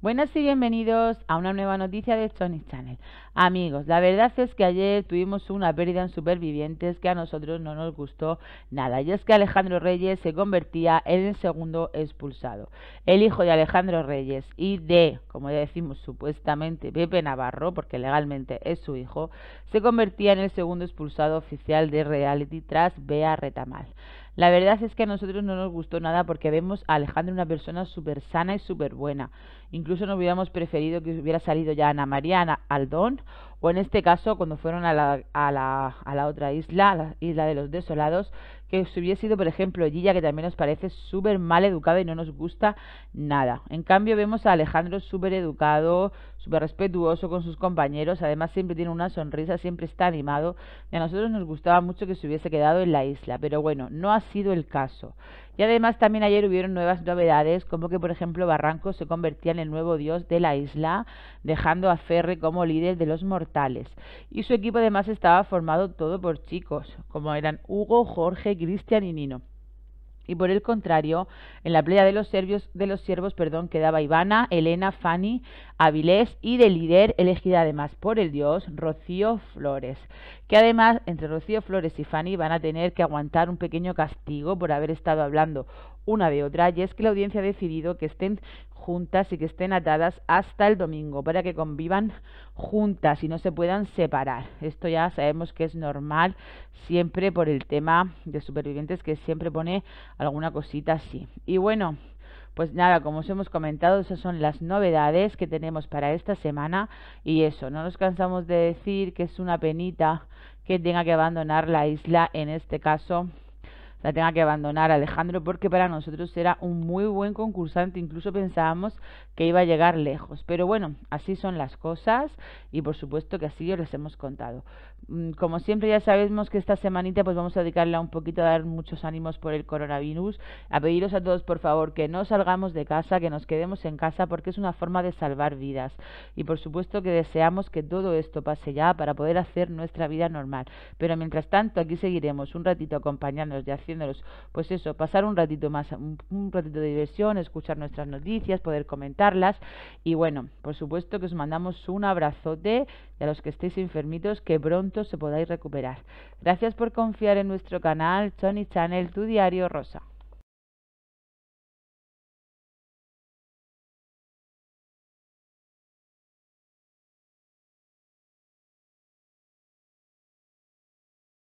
Buenas y bienvenidos a una nueva noticia de Sonic Channel. Amigos, la verdad es que ayer tuvimos una pérdida en supervivientes que a nosotros no nos gustó nada. Y es que Alejandro Reyes se convertía en el segundo expulsado. El hijo de Alejandro Reyes y de, como ya decimos supuestamente, Pepe Navarro, porque legalmente es su hijo, se convertía en el segundo expulsado oficial de reality tras Bea Retamal. La verdad es que a nosotros no nos gustó nada porque vemos a Alejandro una persona súper sana y súper buena. Incluso nos hubiéramos preferido que hubiera salido ya Ana María Aldón o en este caso cuando fueron a la, a la, a la otra isla, a la isla de los desolados, que si hubiese sido, por ejemplo, Gilla, que también nos parece súper mal educada y no nos gusta nada. En cambio, vemos a Alejandro súper educado, súper respetuoso con sus compañeros, además siempre tiene una sonrisa, siempre está animado, y a nosotros nos gustaba mucho que se hubiese quedado en la isla, pero bueno, no ha sido el caso. Y además también ayer hubieron nuevas novedades, como que por ejemplo Barranco se convertía en el nuevo dios de la isla, dejando a Ferre como líder de los mortales. Y su equipo además estaba formado todo por chicos, como eran Hugo, Jorge, Cristian y Nino y por el contrario, en la playa de los de los siervos, perdón, quedaba Ivana, Elena, Fanny, Avilés y de líder elegida además por el dios Rocío Flores, que además entre Rocío Flores y Fanny van a tener que aguantar un pequeño castigo por haber estado hablando una de otra y es que la audiencia ha decidido que estén juntas y que estén atadas hasta el domingo para que convivan juntas y no se puedan separar. Esto ya sabemos que es normal siempre por el tema de supervivientes que siempre pone alguna cosita así. Y bueno, pues nada, como os hemos comentado, esas son las novedades que tenemos para esta semana y eso, no nos cansamos de decir que es una penita que tenga que abandonar la isla, en este caso la tenga que abandonar Alejandro porque para nosotros era un muy buen concursante, incluso pensábamos que iba a llegar lejos. Pero bueno, así son las cosas y por supuesto que así os les hemos contado. Mm, como siempre ya sabemos que esta semanita pues vamos a dedicarle un poquito a dar muchos ánimos por el coronavirus, a pediros a todos por favor que no salgamos de casa, que nos quedemos en casa porque es una forma de salvar vidas y por supuesto que deseamos que todo esto pase ya para poder hacer nuestra vida normal. Pero mientras tanto aquí seguiremos un ratito acompañándonos ya pues eso, pasar un ratito más, un, ratito de diversión, escuchar nuestras noticias, poder comentarlas. Y bueno, por supuesto que os mandamos un abrazote de a los que estéis enfermitos, que pronto se podáis recuperar. Gracias por confiar en nuestro canal, Tony Channel, tu diario rosa.